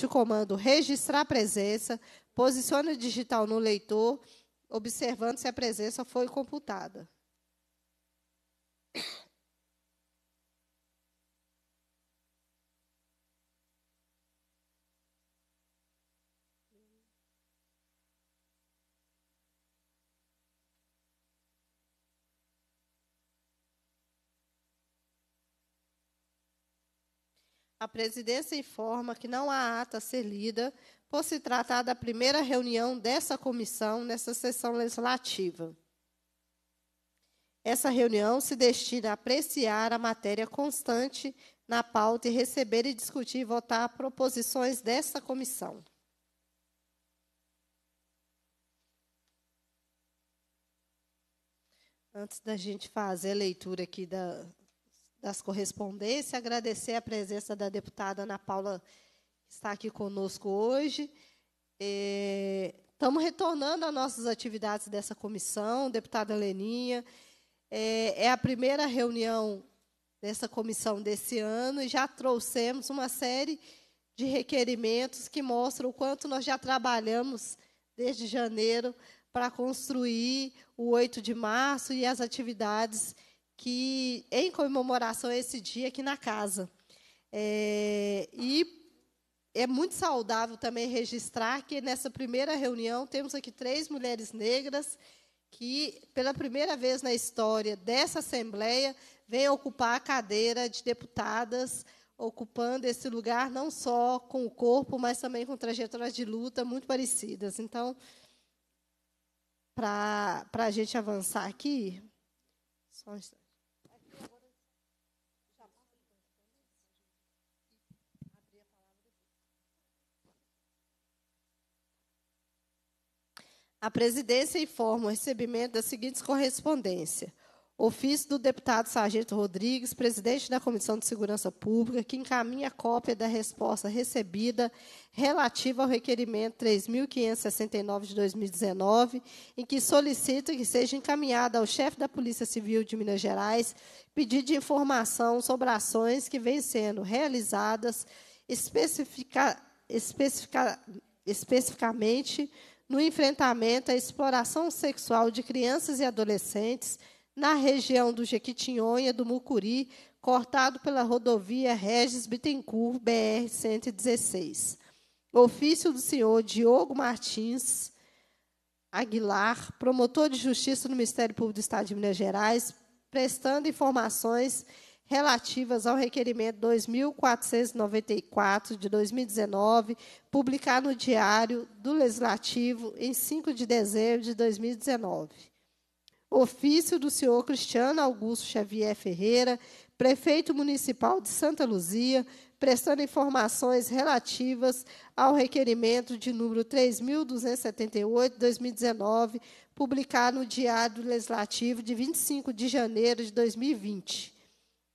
de comando registrar presença, posicione o digital no leitor, observando se a presença foi computada. a presidência informa que não há ata a ser lida por se tratar da primeira reunião dessa comissão nessa sessão legislativa. Essa reunião se destina a apreciar a matéria constante na pauta e receber e discutir e votar proposições dessa comissão. Antes da gente fazer a leitura aqui da, das correspondências, agradecer a presença da deputada Ana Paula, que está aqui conosco hoje. Estamos é, retornando às nossas atividades dessa comissão, deputada Leninha. É, é a primeira reunião dessa comissão desse ano e já trouxemos uma série de requerimentos que mostram o quanto nós já trabalhamos desde janeiro para construir o 8 de março e as atividades que em comemoração a esse dia aqui na casa. É, e é muito saudável também registrar que nessa primeira reunião temos aqui três mulheres negras que, pela primeira vez na história dessa Assembleia, vêm ocupar a cadeira de deputadas, ocupando esse lugar não só com o corpo, mas também com trajetórias de luta muito parecidas. Então, para a gente avançar aqui. Só um instante. A presidência informa o recebimento das seguintes correspondências. Ofício do deputado Sargento Rodrigues, presidente da Comissão de Segurança Pública, que encaminha cópia da resposta recebida relativa ao requerimento 3.569 de 2019, em que solicita que seja encaminhada ao chefe da Polícia Civil de Minas Gerais pedido de informação sobre ações que vêm sendo realizadas especifica, especifica, especificamente no enfrentamento à exploração sexual de crianças e adolescentes na região do Jequitinhonha do Mucuri, cortado pela rodovia Regis Bittencourt, BR-116. Ofício do senhor Diogo Martins Aguilar, promotor de justiça no Ministério Público do Estado de Minas Gerais, prestando informações relativas ao requerimento 2494 de 2019, publicado no Diário do Legislativo em 5 de dezembro de 2019. Ofício do senhor Cristiano Augusto Xavier Ferreira, prefeito municipal de Santa Luzia, prestando informações relativas ao requerimento de número 3.278, de 2019, publicado no Diário Legislativo de 25 de janeiro de 2020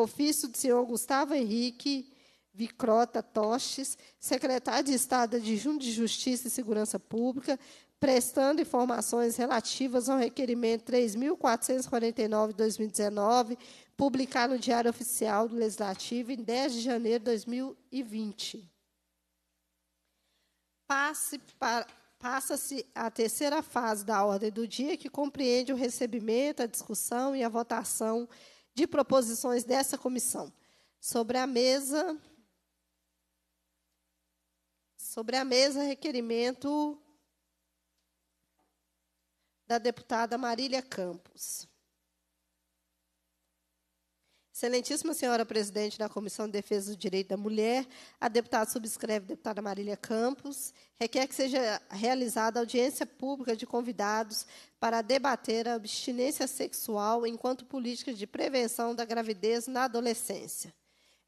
ofício do senhor Gustavo Henrique Vicrota Toches, secretário de Estado de Junto de Justiça e Segurança Pública, prestando informações relativas ao requerimento 3.449-2019, publicado no Diário Oficial do Legislativo em 10 de janeiro de 2020. Passa-se a terceira fase da ordem do dia, que compreende o recebimento, a discussão e a votação de proposições dessa comissão. Sobre a mesa. Sobre a mesa, requerimento da deputada Marília Campos. Excelentíssima senhora presidente da Comissão de Defesa do Direito da Mulher, a deputada subscreve, deputada Marília Campos, requer que seja realizada audiência pública de convidados para debater a abstinência sexual enquanto política de prevenção da gravidez na adolescência.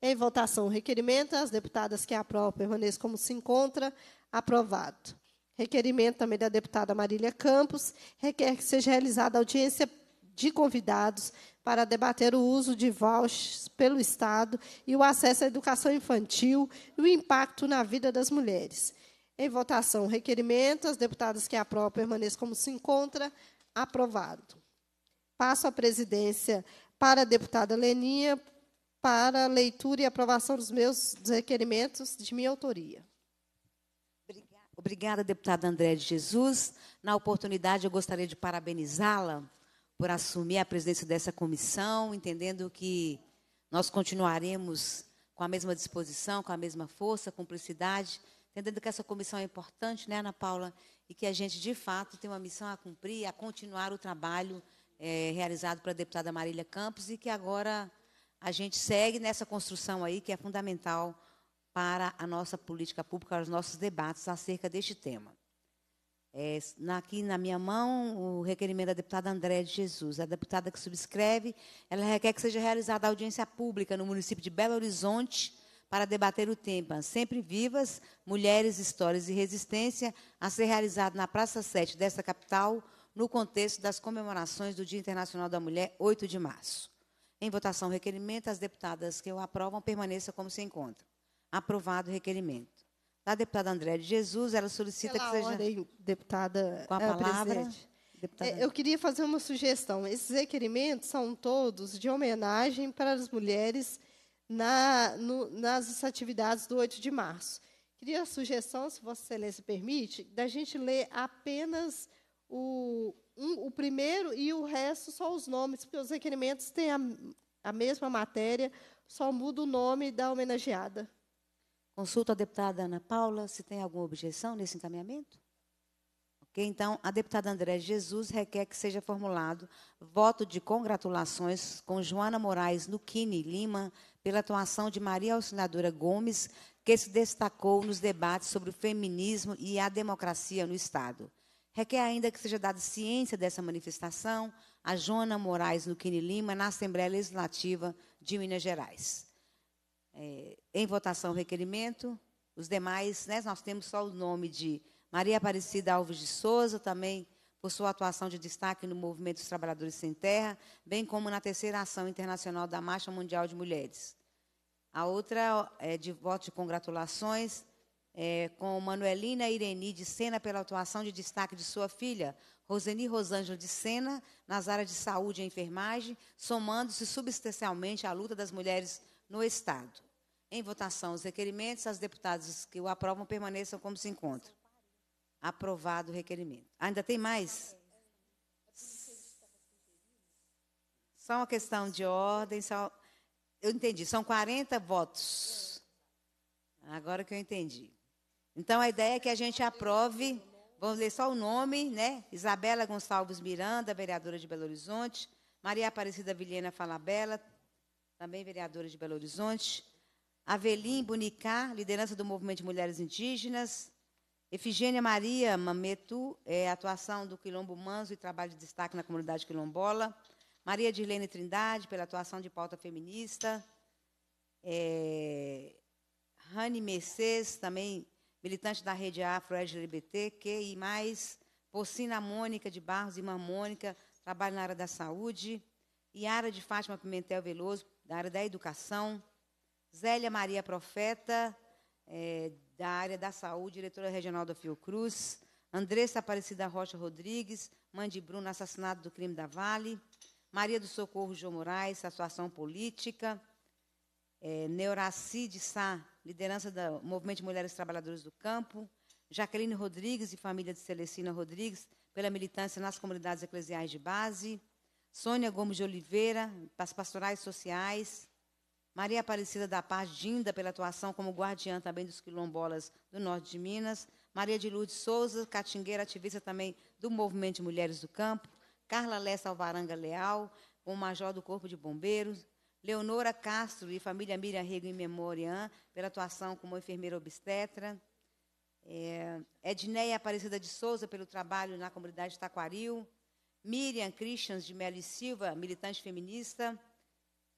Em votação, requerimento, as deputadas que aprovam permaneçam como se encontra, aprovado. Requerimento também da deputada Marília Campos, requer que seja realizada audiência de convidados para debater o uso de vouchers pelo Estado e o acesso à educação infantil e o impacto na vida das mulheres. Em votação, requerimento. As deputadas que aprovam permaneçam como se encontra. Aprovado. Passo a presidência para a deputada Leninha para leitura e aprovação dos meus requerimentos de minha autoria. Obrigada, deputada André de Jesus. Na oportunidade, eu gostaria de parabenizá-la por assumir a presidência dessa comissão, entendendo que nós continuaremos com a mesma disposição, com a mesma força, cumplicidade, entendendo que essa comissão é importante, né, Ana Paula, e que a gente, de fato, tem uma missão a cumprir, a continuar o trabalho é, realizado pela deputada Marília Campos e que agora a gente segue nessa construção aí, que é fundamental para a nossa política pública, para os nossos debates acerca deste tema. É, aqui na minha mão, o requerimento da deputada Andréa de Jesus. A deputada que subscreve, ela requer que seja realizada audiência pública no município de Belo Horizonte para debater o tema Sempre Vivas, Mulheres, Histórias e Resistência, a ser realizado na Praça 7 desta capital, no contexto das comemorações do Dia Internacional da Mulher, 8 de março. Em votação, requerimento, as deputadas que o aprovam permaneçam como se encontram. Aprovado o requerimento da deputada André de Jesus, ela solicita Pela que seja. Ordem, deputada, com a é, palavra. Deputada... É, eu queria fazer uma sugestão. Esses requerimentos são todos de homenagem para as mulheres na, no, nas atividades do 8 de março. Queria a sugestão, se Vossa Excelência permite, da gente ler apenas o, um, o primeiro e o resto só os nomes, porque os requerimentos têm a, a mesma matéria, só muda o nome da homenageada. Consulto a deputada Ana Paula se tem alguma objeção nesse encaminhamento. Ok, então, a deputada André Jesus requer que seja formulado voto de congratulações com Joana Moraes Nuquini Lima pela atuação de Maria Auxiliadora Gomes, que se destacou nos debates sobre o feminismo e a democracia no Estado. Requer ainda que seja dada ciência dessa manifestação a Joana Moraes Nuquini Lima na Assembleia Legislativa de Minas Gerais é, em votação o requerimento. Os demais, né, nós temos só o nome de Maria Aparecida Alves de Souza, também por sua atuação de destaque no Movimento dos Trabalhadores Sem Terra, bem como na terceira ação internacional da Marcha Mundial de Mulheres. A outra é de voto de congratulações é, com Manuelina Ireni de Sena pela atuação de destaque de sua filha, Roseni Rosângela de Sena, nas áreas de saúde e enfermagem, somando-se substancialmente à luta das mulheres no Estado. Em votação, os requerimentos, as deputadas que o aprovam permaneçam como se encontram. Aprovado o requerimento. Ainda tem mais? Só uma questão de ordem. Só... Eu entendi, são 40 votos. Agora que eu entendi. Então, a ideia é que a gente aprove, vamos ler só o nome, né? Isabela Gonçalves Miranda, vereadora de Belo Horizonte, Maria Aparecida Vilhena Falabella, também vereadora de Belo Horizonte. Avelim Bunicá, liderança do Movimento de Mulheres Indígenas. Efigênia Maria Mametu, é, atuação do Quilombo Manso e trabalho de destaque na comunidade quilombola. Maria Dirlene Trindade, pela atuação de pauta feminista. É, Rani Mercedes, também militante da rede Afro-LGBT, que e mais. Porcina Mônica de Barros, irmã Mônica, trabalho na área da saúde. Yara de Fátima Pimentel Veloso, da área da educação, Zélia Maria Profeta, é, da área da saúde, diretora regional da Fiocruz, Andressa Aparecida Rocha Rodrigues, mãe de Bruno, assassinado do crime da Vale, Maria do Socorro João Moraes, atuação política, é, Neuraci de Sá, liderança do Movimento de Mulheres Trabalhadoras do Campo, Jaqueline Rodrigues e família de Celestina Rodrigues, pela militância nas comunidades eclesiais de base, Sônia Gomes de Oliveira, para as pastorais sociais. Maria Aparecida da Paz, Dinda, pela atuação como guardiã também dos quilombolas do norte de Minas. Maria de Lourdes Souza, catingueira ativista também do Movimento de Mulheres do Campo. Carla Lessa Alvaranga Leal, com o major do Corpo de Bombeiros. Leonora Castro e família Miriam Rego em memória pela atuação como enfermeira obstetra. É, Edneia Aparecida de Souza, pelo trabalho na comunidade Taquaril. Miriam Christians de Melo e Silva, militante feminista,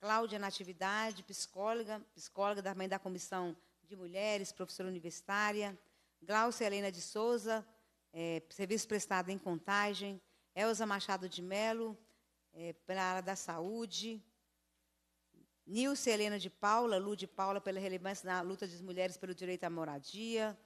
Cláudia Natividade, psicóloga, psicóloga da mãe da Comissão de Mulheres, professora universitária, Glaucia Helena de Souza, é, serviço prestado em contagem, Elza Machado de Melo, é, pela área da saúde, Nilce Helena de Paula, Lu de Paula, pela relevância na luta das mulheres pelo direito à moradia,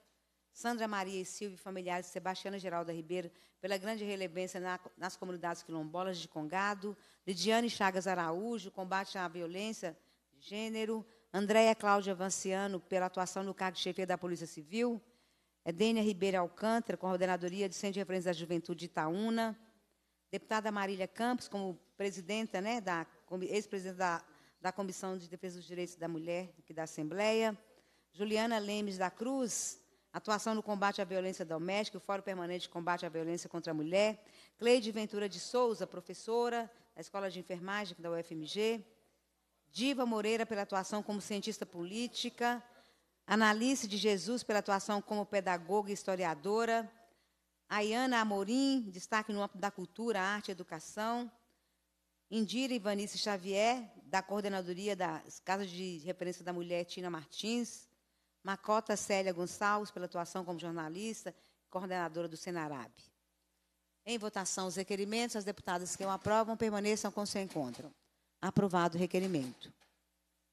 Sandra Maria e Silvio, familiares de Sebastiana Geralda Ribeiro, pela grande relevância na, nas comunidades quilombolas de Congado, Lidiane Chagas Araújo, combate à violência de gênero, Andréia Cláudia Vanciano, pela atuação no cargo de chefe da Polícia Civil, Edênia Ribeiro Alcântara, coordenadoria de Centro de Referência da Juventude de Itaúna, deputada Marília Campos, como presidenta, né, da, ex-presidenta da, da Comissão de Defesa dos Direitos da Mulher, aqui da Assembleia, Juliana Lemes da Cruz, Atuação no combate à violência doméstica, o Fórum Permanente de Combate à Violência contra a Mulher. Cleide Ventura de Souza, professora da Escola de Enfermagem da UFMG. Diva Moreira, pela atuação como cientista política. Analice de Jesus, pela atuação como pedagoga e historiadora. Ayana Amorim, destaque no âmbito da cultura, arte e educação. Indira Ivanice Xavier, da Coordenadoria das Casas de Referência da Mulher Tina Martins. Macota Célia Gonçalves, pela atuação como jornalista, coordenadora do Senarab. Em votação, os requerimentos. As deputadas que o aprovam permaneçam com seu encontram. Aprovado o requerimento.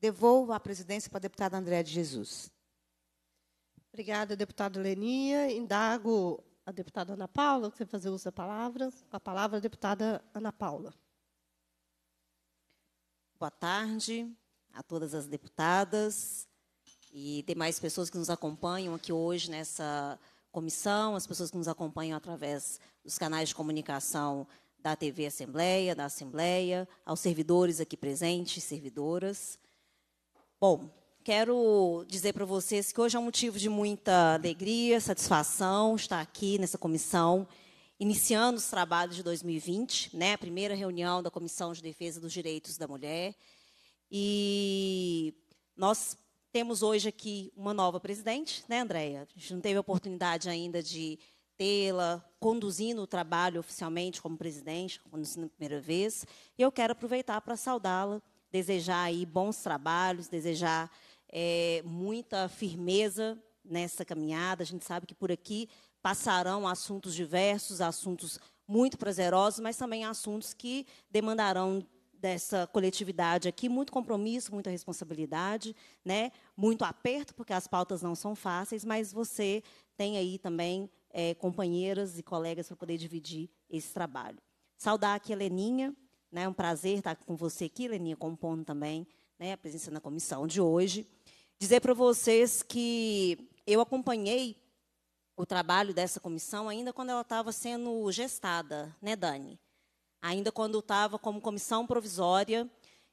Devolvo a presidência para a deputada Andréa de Jesus. Obrigada, deputado Lenia. Indago a deputada Ana Paula, que você fazer uso da palavra. a palavra, a deputada Ana Paula. Boa tarde a todas as deputadas, e demais pessoas que nos acompanham aqui hoje nessa comissão, as pessoas que nos acompanham através dos canais de comunicação da TV Assembleia, da Assembleia, aos servidores aqui presentes, servidoras. Bom, quero dizer para vocês que hoje é um motivo de muita alegria, satisfação estar aqui nessa comissão, iniciando os trabalhos de 2020, né? A primeira reunião da Comissão de Defesa dos Direitos da Mulher. E nós temos hoje aqui uma nova presidente, né, Andréia? A gente não teve a oportunidade ainda de tê-la conduzindo o trabalho oficialmente como presidente, conduzindo a primeira vez. E eu quero aproveitar para saudá-la, desejar aí bons trabalhos, desejar é, muita firmeza nessa caminhada. A gente sabe que por aqui passarão assuntos diversos, assuntos muito prazerosos, mas também assuntos que demandarão dessa coletividade aqui, muito compromisso, muita responsabilidade, né? muito aperto, porque as pautas não são fáceis, mas você tem aí também é, companheiras e colegas para poder dividir esse trabalho. Saudar aqui a Leninha, né? é né? um prazer estar com você aqui, Leninha, compondo também né? a presença na comissão de hoje. Dizer para vocês que eu acompanhei o trabalho dessa comissão ainda quando ela estava sendo gestada, né, Dani? ainda quando estava como comissão provisória,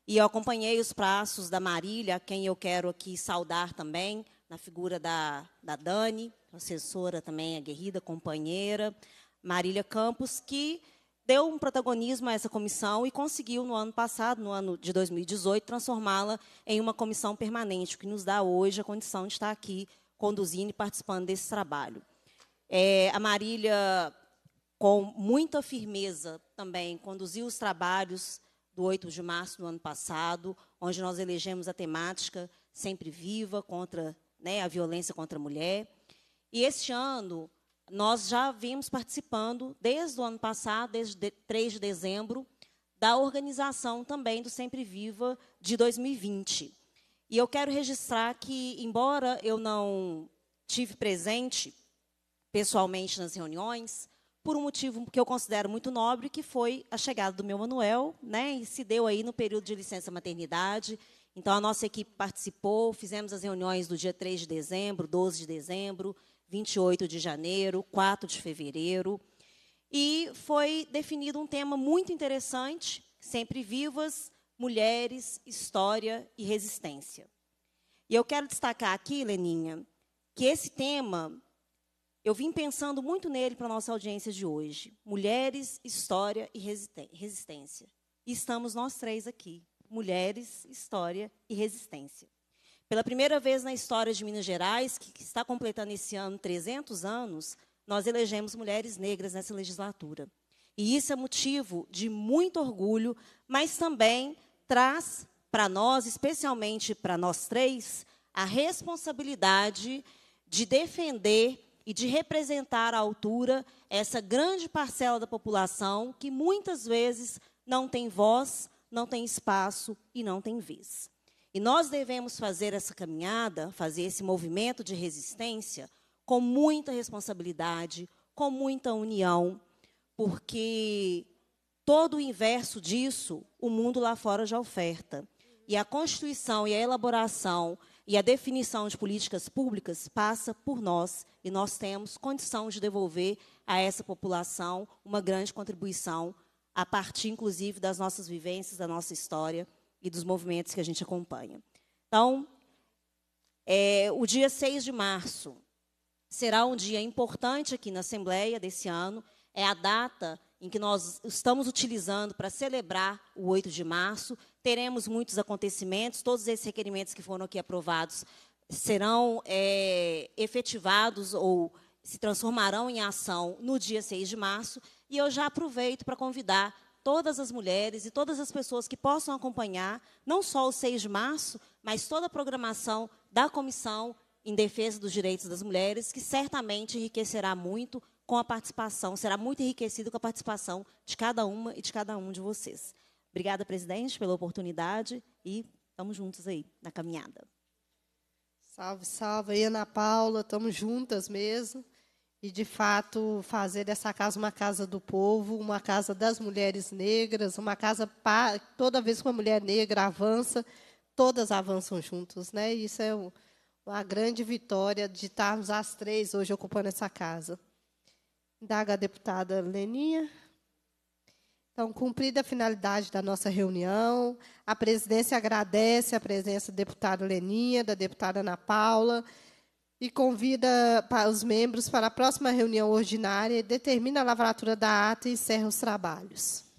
e eu acompanhei os passos da Marília, a quem eu quero aqui saudar também, na figura da, da Dani, assessora também, aguerrida, companheira, Marília Campos, que deu um protagonismo a essa comissão e conseguiu, no ano passado, no ano de 2018, transformá-la em uma comissão permanente, o que nos dá hoje a condição de estar aqui conduzindo e participando desse trabalho. É, a Marília, com muita firmeza, também conduziu os trabalhos do 8 de março do ano passado, onde nós elegemos a temática Sempre Viva contra né, a violência contra a mulher. E este ano, nós já vimos participando, desde o ano passado, desde 3 de dezembro, da organização também do Sempre Viva de 2020. E eu quero registrar que, embora eu não tive presente pessoalmente nas reuniões, por um motivo que eu considero muito nobre, que foi a chegada do meu Manuel, né? E se deu aí no período de licença maternidade. Então a nossa equipe participou, fizemos as reuniões do dia 3 de dezembro, 12 de dezembro, 28 de janeiro, 4 de fevereiro. E foi definido um tema muito interessante, sempre vivas, mulheres, história e resistência. E eu quero destacar aqui, Leninha, que esse tema eu vim pensando muito nele para a nossa audiência de hoje. Mulheres, história e resistência. E estamos nós três aqui. Mulheres, história e resistência. Pela primeira vez na história de Minas Gerais, que está completando esse ano 300 anos, nós elegemos mulheres negras nessa legislatura. E isso é motivo de muito orgulho, mas também traz para nós, especialmente para nós três, a responsabilidade de defender e de representar à altura essa grande parcela da população que muitas vezes não tem voz, não tem espaço e não tem vez. E nós devemos fazer essa caminhada, fazer esse movimento de resistência com muita responsabilidade, com muita união, porque todo o inverso disso o mundo lá fora já oferta. E a constituição e a elaboração e a definição de políticas públicas passa por nós, e nós temos condição de devolver a essa população uma grande contribuição, a partir, inclusive, das nossas vivências, da nossa história e dos movimentos que a gente acompanha. Então, é, o dia 6 de março será um dia importante aqui na Assembleia desse ano, é a data em que nós estamos utilizando para celebrar o 8 de março. Teremos muitos acontecimentos, todos esses requerimentos que foram aqui aprovados serão é, efetivados ou se transformarão em ação no dia 6 de março. E eu já aproveito para convidar todas as mulheres e todas as pessoas que possam acompanhar, não só o 6 de março, mas toda a programação da Comissão em Defesa dos Direitos das Mulheres, que certamente enriquecerá muito com a participação, será muito enriquecido com a participação de cada uma e de cada um de vocês. Obrigada, presidente, pela oportunidade e estamos juntos aí na caminhada. Salve, salve Ana Paula, estamos juntas mesmo. E, de fato, fazer dessa casa uma casa do povo, uma casa das mulheres negras, uma casa para. Toda vez que uma mulher negra avança, todas avançam juntos, né? E isso é uma grande vitória de estarmos as três hoje ocupando essa casa. Indaga a deputada Leninha. Então, cumprida a finalidade da nossa reunião, a presidência agradece a presença do deputado Leninha, da deputada Ana Paula, e convida os membros para a próxima reunião ordinária e determina a lavratura da ata e encerra os trabalhos.